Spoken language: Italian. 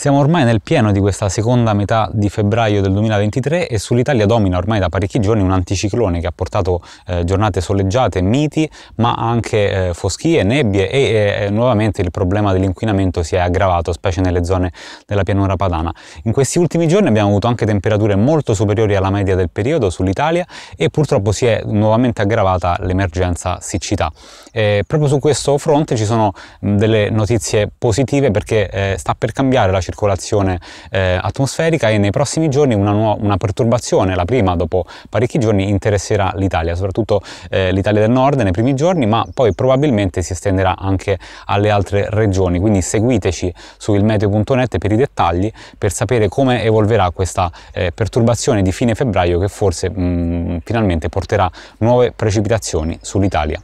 Siamo ormai nel pieno di questa seconda metà di febbraio del 2023 e sull'Italia domina ormai da parecchi giorni un anticiclone che ha portato eh, giornate soleggiate, miti, ma anche eh, foschie, nebbie e eh, eh, nuovamente il problema dell'inquinamento si è aggravato, specie nelle zone della pianura padana. In questi ultimi giorni abbiamo avuto anche temperature molto superiori alla media del periodo sull'Italia e purtroppo si è nuovamente aggravata l'emergenza siccità. Eh, proprio su questo fronte ci sono delle notizie positive perché eh, sta per cambiare la città circolazione eh, atmosferica e nei prossimi giorni una, nuova, una, perturbazione, la prima dopo parecchi giorni, interesserà l'Italia, soprattutto eh, l'Italia del nord nei primi giorni, ma poi probabilmente si estenderà anche alle altre regioni. Quindi seguiteci su ilmeteo.net per i dettagli, per sapere come evolverà questa eh, perturbazione di fine febbraio che forse mh, mm, finalmente porterà nuove precipitazioni sull'Italia.